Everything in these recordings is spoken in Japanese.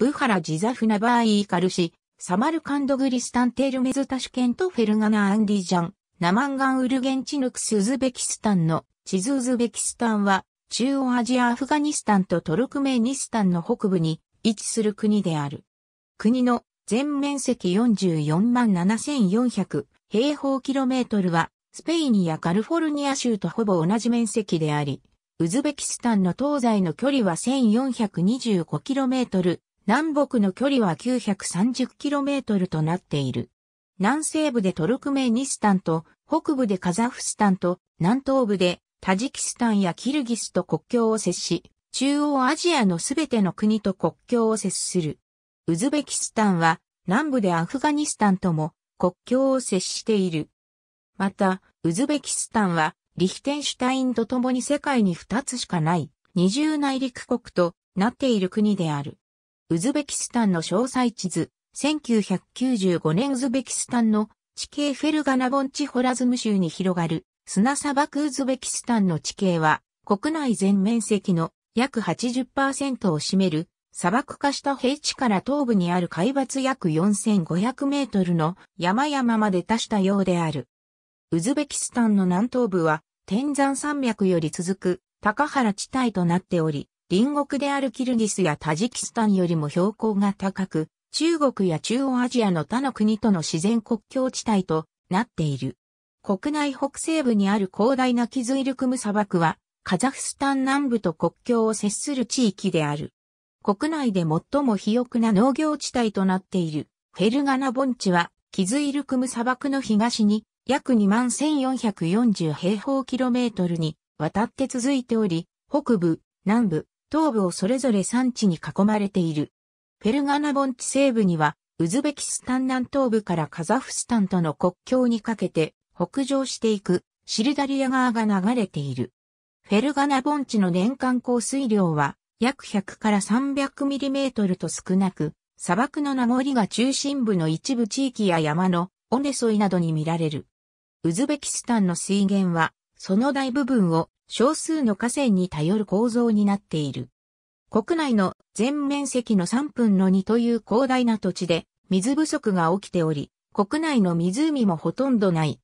ブハラ・ジザフ・ナバーイー・カルシ、サマルカンド・グリスタン・テールメズ・タシュケント・フェルガナ・アンディジャン、ナマンガン・ウルゲン・チヌクス・ウズベキスタンの、地図ウズベキスタンは、中央アジア・アフガニスタンとトルクメニスタンの北部に位置する国である。国の全面積44万7400平方キロメートルは、スペインやカルフォルニア州とほぼ同じ面積であり、ウズベキスタンの東西の距離は1 4 2 5トル、南北の距離は 930km となっている。南西部でトルクメニスタンと、北部でカザフスタンと、南東部でタジキスタンやキルギスと国境を接し、中央アジアのすべての国と国境を接する。ウズベキスタンは南部でアフガニスタンとも国境を接している。また、ウズベキスタンはリヒテンシュタインと共に世界に2つしかない二重内陸国となっている国である。ウズベキスタンの詳細地図、1995年ウズベキスタンの地形フェルガナボンチホラズム州に広がる砂砂漠ウズベキスタンの地形は国内全面積の約80%を占める砂漠化した平地から東部にある海抜約4500メートルの山々まで達したようである。ウズベキスタンの南東部は天山山脈より続く高原地帯となっており、隣国であるキルギスやタジキスタンよりも標高が高く、中国や中央アジアの他の国との自然国境地帯となっている。国内北西部にある広大なキズイルクム砂漠は、カザフスタン南部と国境を接する地域である。国内で最も肥沃な農業地帯となっているフェルガナ盆地は、キズイルクム砂漠の東に約21,440平方キロメートルに渡って続いており、北部、南部、東部をそれぞれ山地に囲まれている。フェルガナ盆地西部には、ウズベキスタン南東部からカザフスタンとの国境にかけて北上していくシルダリア川が流れている。フェルガナ盆地の年間降水量は約100から300ミリメートルと少なく、砂漠の名残が中心部の一部地域や山のオネソイなどに見られる。ウズベキスタンの水源は、その大部分を少数の河川に頼る構造になっている。国内の全面積の3分の2という広大な土地で水不足が起きており、国内の湖もほとんどない。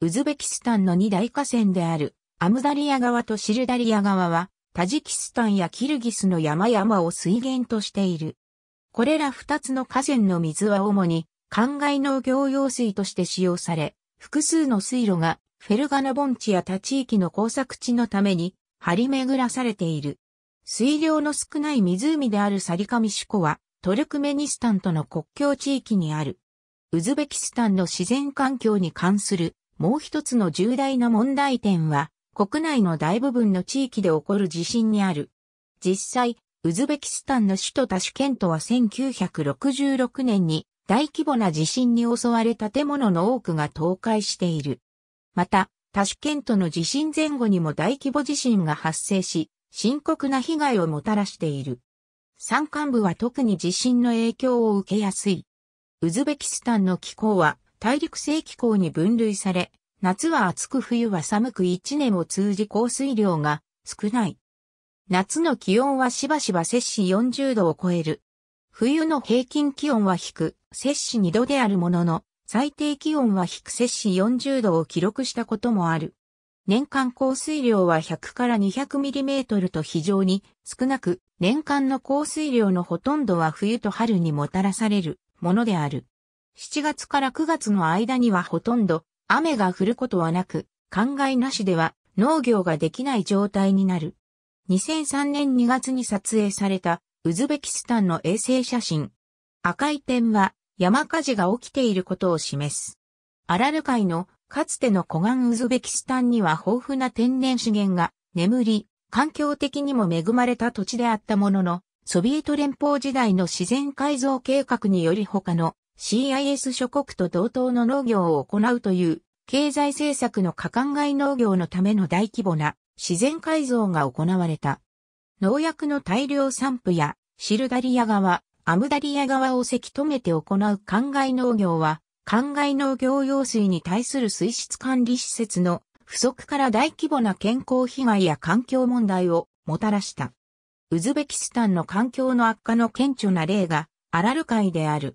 ウズベキスタンの二大河川であるアムダリア川とシルダリア川は、タジキスタンやキルギスの山々を水源としている。これら二つの河川の水は主に、灌漑農業用水として使用され、複数の水路がフェルガの盆地や他地域の工作地のために張り巡らされている。水量の少ない湖であるサリカミシュコはトルクメニスタンとの国境地域にある。ウズベキスタンの自然環境に関するもう一つの重大な問題点は国内の大部分の地域で起こる地震にある。実際、ウズベキスタンの首都タシュケントは1966年に大規模な地震に襲われ建物の多くが倒壊している。また、タシュケントの地震前後にも大規模地震が発生し、深刻な被害をもたらしている。山間部は特に地震の影響を受けやすい。ウズベキスタンの気候は大陸性気候に分類され、夏は暑く冬は寒く一年を通じ降水量が少ない。夏の気温はしばしば摂氏40度を超える。冬の平均気温は低く、摂氏2度であるものの、最低気温は低摂氏40度を記録したこともある。年間降水量は100から200ミリメートルと非常に少なく、年間の降水量のほとんどは冬と春にもたらされるものである。7月から9月の間にはほとんど雨が降ることはなく、考えなしでは農業ができない状態になる。2003年2月に撮影されたウズベキスタンの衛星写真。赤い点は山火事が起きていることを示す。アラル海のかつての古岸ウズベキスタンには豊富な天然資源が眠り、環境的にも恵まれた土地であったものの、ソビエト連邦時代の自然改造計画により他の CIS 諸国と同等の農業を行うという経済政策の過敢外農業のための大規模な自然改造が行われた。農薬の大量散布やシルダリア川、アムダリア川をせき止めて行う灌漑農業は、灌漑農業用水に対する水質管理施設の不足から大規模な健康被害や環境問題をもたらした。ウズベキスタンの環境の悪化の顕著な例がアラル海である。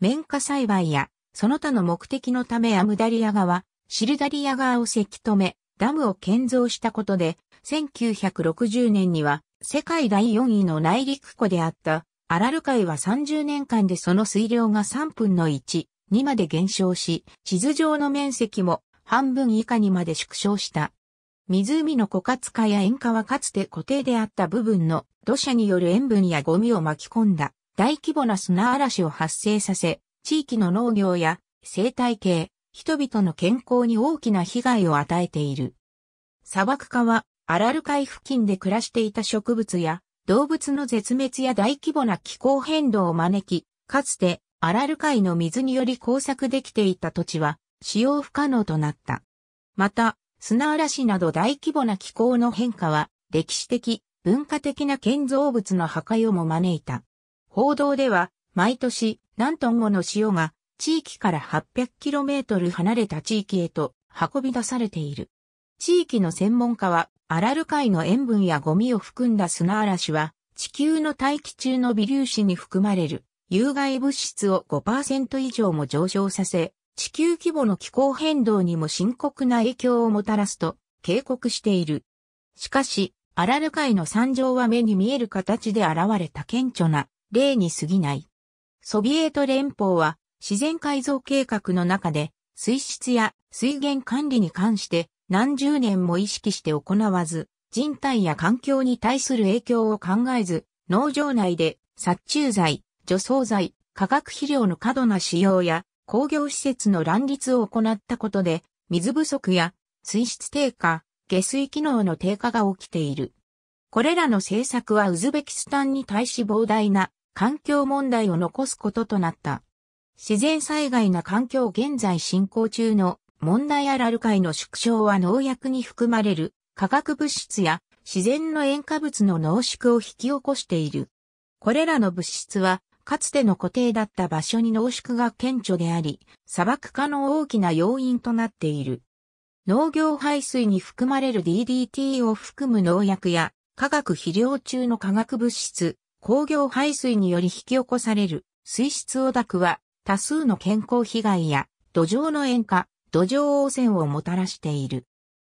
綿花栽培やその他の目的のためアムダリア川、シルダリア川をせき止め、ダムを建造したことで、1960年には世界第4位の内陸湖であったアラル海は30年間でその水量が3分の1、2まで減少し、地図上の面積も半分以下にまで縮小した。湖の枯渇化や塩化はかつて固定であった部分の土砂による塩分やゴミを巻き込んだ大規模な砂嵐を発生させ、地域の農業や生態系、人々の健康に大きな被害を与えている。砂漠化はアラル海付近で暮らしていた植物や動物の絶滅や大規模な気候変動を招き、かつてアラル海の水により工作できていた土地は使用不可能となった。また、砂嵐など大規模な気候の変化は歴史的、文化的な建造物の破壊をも招いた。報道では、毎年何トンもの塩が地域から 800km 離れた地域へと運び出されている。地域の専門家はアラル海の塩分やゴミを含んだ砂嵐は、地球の大気中の微粒子に含まれる有害物質を5%以上も上昇させ、地球規模の気候変動にも深刻な影響をもたらすと警告している。しかし、アラル海の惨状は目に見える形で現れた顕著な例に過ぎない。ソビエト連邦は自然改造計画の中で水質や水源管理に関して何十年も意識して行わず、人体や環境に対する影響を考えず、農場内で殺虫剤、除草剤、化学肥料の過度な使用や工業施設の乱立を行ったことで、水不足や水質低下、下水機能の低下が起きている。これらの政策はウズベキスタンに対し膨大な環境問題を残すこととなった。自然災害な環境現在進行中の問題あるアルカイの縮小は農薬に含まれる化学物質や自然の塩化物の濃縮を引き起こしている。これらの物質は、かつての固定だった場所に濃縮が顕著であり、砂漠化の大きな要因となっている。農業排水に含まれる DDT を含む農薬や、化学肥料中の化学物質、工業排水により引き起こされる水質汚濁は、多数の健康被害や、土壌の塩化、土壌汚染をもたらしている。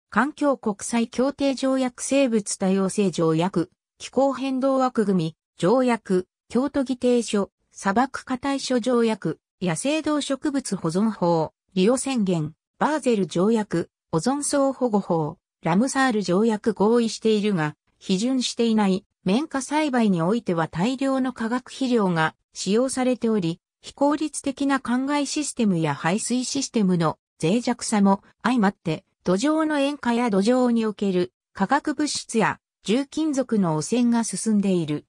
環境国際協定条約生物多様性条約、気候変動枠組み、条約、京都議定書、砂漠化対処条約、野生動植物保存法、利用宣言、バーゼル条約、オゾン層保護法、ラムサール条約合意しているが、批准していない綿花栽培においては大量の化学肥料が使用されており、非効率的な灌漑システムや排水システムの脆弱さも相まって、土壌の塩化や土壌における化学物質や重金属の汚染が進んでいる。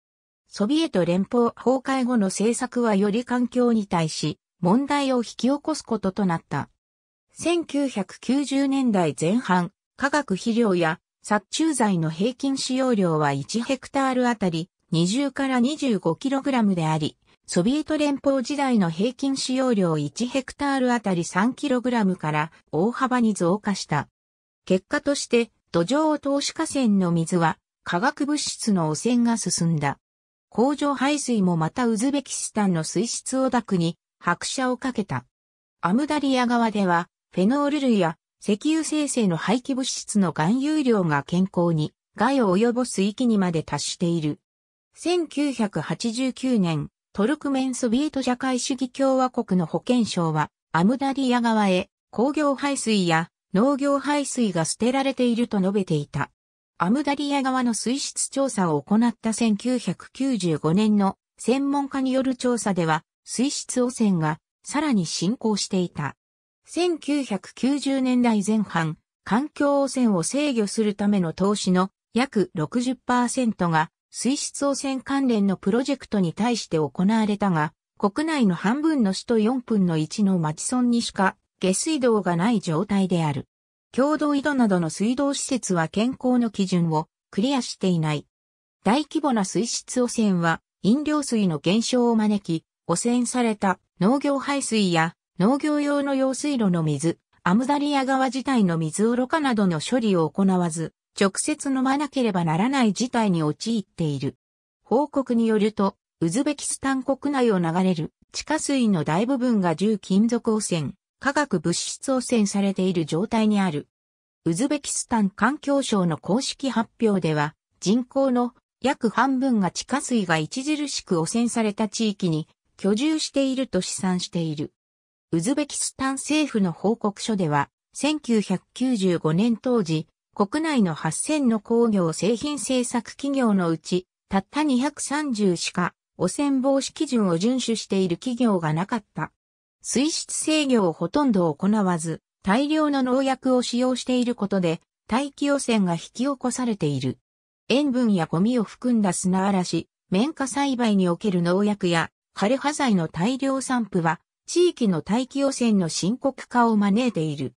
ソビエト連邦崩壊後の政策はより環境に対し問題を引き起こすこととなった。1990年代前半、化学肥料や殺虫剤の平均使用量は1ヘクタールあたり20から 25kg であり、ソビエト連邦時代の平均使用量1ヘクタールあたり 3kg から大幅に増加した。結果として、土壌投資河川の水は化学物質の汚染が進んだ。工場排水もまたウズベキスタンの水質抱くに拍車をかけた。アムダリア側では、フェノール類や石油生成の廃棄物質の含有量が健康に害を及ぼす域にまで達している。1989年、トルクメンソビエト社会主義共和国の保健省は、アムダリア側川へ工業排水や農業排水が捨てられていると述べていた。アムダリア側川の水質調査を行った1995年の専門家による調査では、水質汚染がさらに進行していた。1990年代前半、環境汚染を制御するための投資の約60%が水質汚染関連のプロジェクトに対して行われたが、国内の半分の首都4分の1の町村にしか下水道がない状態である。共同井戸などの水道施設は健康の基準をクリアしていない。大規模な水質汚染は飲料水の減少を招き、汚染された農業排水や農業用の用水路の水、アムダリア川自体の水おろかなどの処理を行わず、直接飲まなければならない事態に陥っている。報告によると、ウズベキスタン国内を流れる地下水の大部分が重金属汚染、化学物質汚染されている状態にある。ウズベキスタン環境省の公式発表では、人口の約半分が地下水が著しく汚染された地域に居住していると試算している。ウズベキスタン政府の報告書では、1995年当時、国内の8000の工業製品製作企業のうち、たった230しか汚染防止基準を遵守している企業がなかった。水質制御をほとんど行わず、大量の農薬を使用していることで、大気汚染が引き起こされている。塩分やゴミを含んだ砂嵐、綿花栽培における農薬や枯葉剤の大量散布は、地域の大気汚染の深刻化を招いている。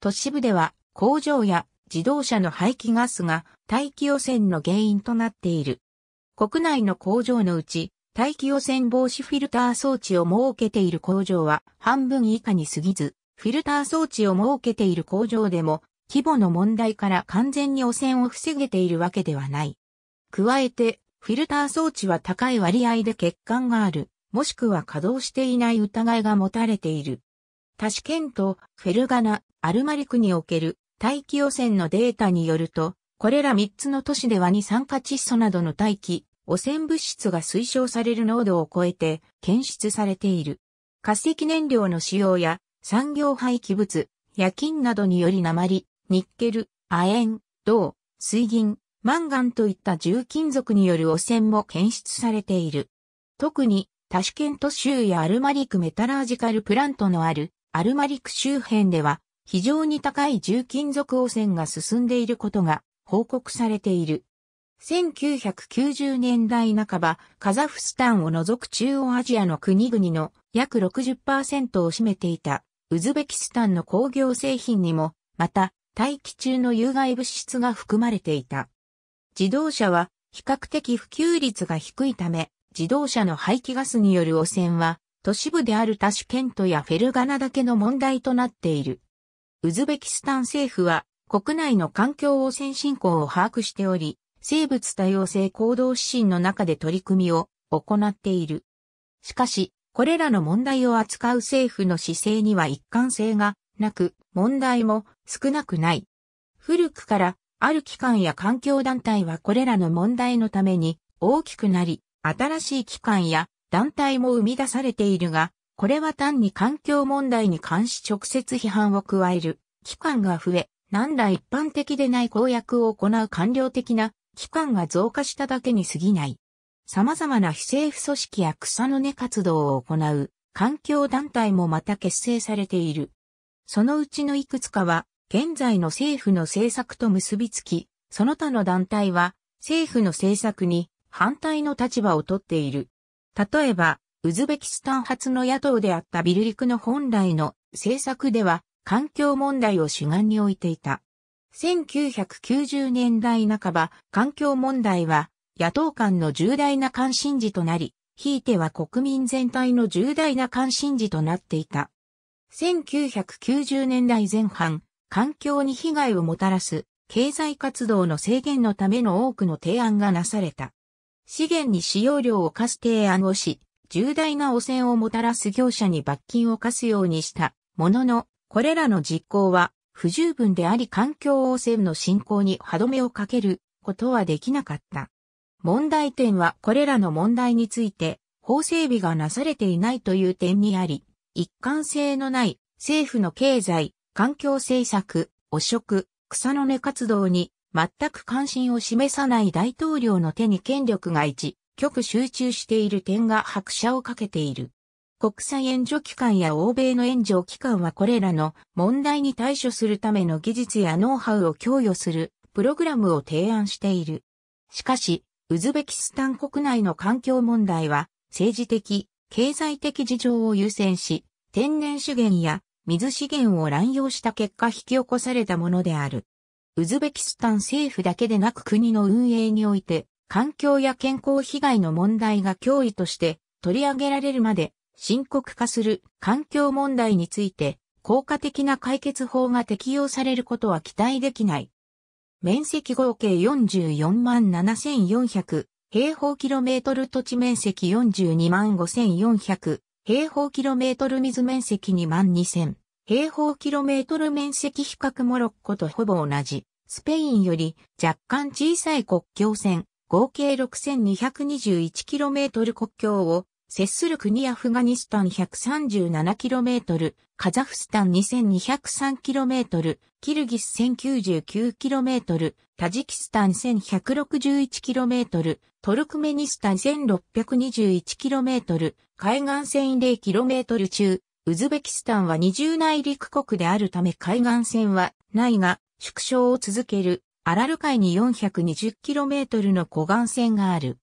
都市部では工場や自動車の排気ガスが大気汚染の原因となっている。国内の工場のうち、大気汚染防止フィルター装置を設けている工場は半分以下に過ぎず、フィルター装置を設けている工場でも規模の問題から完全に汚染を防げているわけではない。加えて、フィルター装置は高い割合で欠陥がある、もしくは稼働していない疑いが持たれている。多シ検討フェルガナ、アルマリクにおける大気汚染のデータによると、これら3つの都市では二酸化窒素などの大気、汚染物質が推奨される濃度を超えて検出されている。化石燃料の使用や産業廃棄物、夜勤などにより鉛、ニッケル、亜鉛、銅、水銀、マンガンといった重金属による汚染も検出されている。特に、タシケント州やアルマリクメタラージカルプラントのあるアルマリク周辺では非常に高い重金属汚染が進んでいることが報告されている。1990年代半ば、カザフスタンを除く中央アジアの国々の約60%を占めていた、ウズベキスタンの工業製品にも、また、大気中の有害物質が含まれていた。自動車は比較的普及率が低いため、自動車の排気ガスによる汚染は、都市部であるタシュケントやフェルガナだけの問題となっている。ウズベキスタン政府は国内の環境汚染進行を把握しており、生物多様性行動指針の中で取り組みを行っている。しかし、これらの問題を扱う政府の姿勢には一貫性がなく、問題も少なくない。古くからある機関や環境団体はこれらの問題のために大きくなり、新しい機関や団体も生み出されているが、これは単に環境問題に関し直接批判を加える機関が増え、何ら一般的でない公約を行う官僚的な機関が増加しただけに過ぎない。様々な非政府組織や草の根活動を行う環境団体もまた結成されている。そのうちのいくつかは、現在の政府の政策と結びつき、その他の団体は政府の政策に反対の立場をとっている。例えば、ウズベキスタン発の野党であったビルリクの本来の政策では環境問題を主眼に置いていた。1990年代半ば、環境問題は野党間の重大な関心事となり、ひいては国民全体の重大な関心事となっていた。1990年代前半、環境に被害をもたらす経済活動の制限のための多くの提案がなされた。資源に使用量を課す提案をし、重大な汚染をもたらす業者に罰金を課すようにしたものの、これらの実行は不十分であり環境汚染の進行に歯止めをかけることはできなかった。問題点はこれらの問題について法整備がなされていないという点にあり、一貫性のない政府の経済、環境政策、汚職、草の根活動に全く関心を示さない大統領の手に権力が一極集中している点が拍車をかけている。国際援助機関や欧米の援助機関はこれらの問題に対処するための技術やノウハウを供与するプログラムを提案している。しかし、ウズベキスタン国内の環境問題は政治的、経済的事情を優先し、天然資源や水資源を乱用した結果引き起こされたものである。ウズベキスタン政府だけでなく国の運営において、環境や健康被害の問題が脅威として取り上げられるまで深刻化する環境問題について効果的な解決法が適用されることは期待できない。面積合計44万7400平方キロメートル土地面積42万5400平方キロメートル水面積2万2000平方キロメートル面積比較モロッコとほぼ同じ。スペインより若干小さい国境線、合計 6221km 国境を接する国アフガニスタン 137km、カザフスタン 2203km、キルギス 1099km、タジキスタン 1161km、トルクメニスタン 1621km、海岸線 0km 中、ウズベキスタンは二重内陸国であるため海岸線はないが縮小を続ける。アラル海に 420km の湖岸線がある。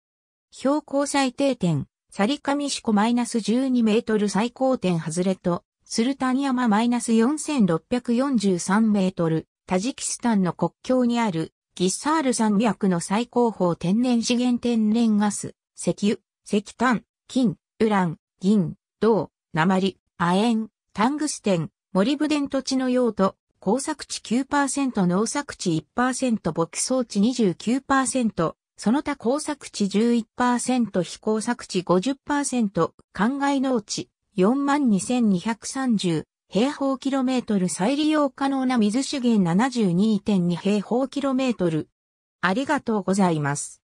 標高最低点、サリカミシコマイナス12メートル最高点外れと、スルタニ山マイナス4643メートル、タジキスタンの国境にある、ギッサール山脈の最高峰天然資源天然ガス、石油、石炭、金、ウラン、銀、銅、鉛、亜鉛、タングステン、モリブデン土地の用途、耕作地9%、農作地1%、牧草地29%、その他工作地11%、非工作地50%、灌漑農地42,230平方キロメートル再利用可能な水資源72.2平方キロメートル。ありがとうございます。